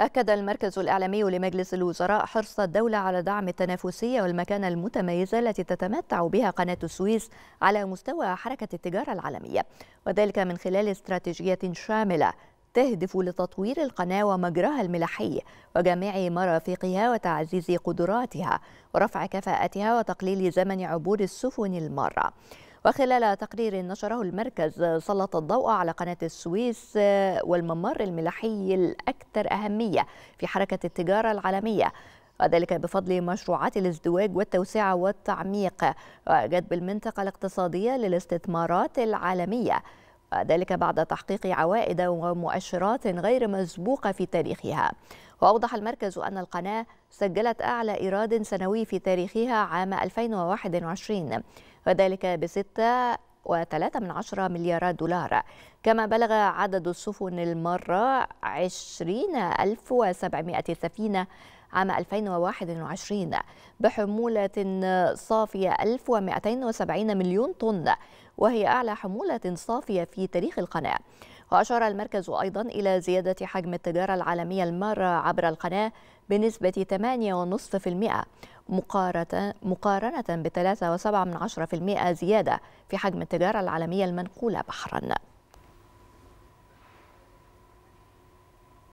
أكد المركز الإعلامي لمجلس الوزراء حرص الدولة على دعم التنافسية والمكانة المتميزة التي تتمتع بها قناة السويس على مستوى حركة التجارة العالمية وذلك من خلال استراتيجية شاملة تهدف لتطوير القناة ومجراها الملاحي وجميع مرافقها وتعزيز قدراتها ورفع كفاءتها وتقليل زمن عبور السفن المارة وخلال تقرير نشره المركز سلط الضوء على قناة السويس آه، والممر الملاحي الأكثر أهمية في حركة التجارة العالمية وذلك بفضل مشروعات الازدواج والتوسعة والتعميق وجذب المنطقة الاقتصادية للاستثمارات العالمية وذلك بعد تحقيق عوائد ومؤشرات غير مسبوقة في تاريخها وأوضح المركز أن القناة سجلت أعلى إيراد سنوي في تاريخها عام 2021 وذلك بستة عشرة مليارات دولار كما بلغ عدد السفن المرة 20700 سفينة عام 2021 بحمولة صافية 1270 مليون طن وهي أعلى حمولة صافية في تاريخ القناة وأشار المركز أيضا إلى زيادة حجم التجارة العالمية المارة عبر القناة بنسبة 8.5% مقارنة ب 3.7% زيادة في حجم التجارة العالمية المنقولة بحراً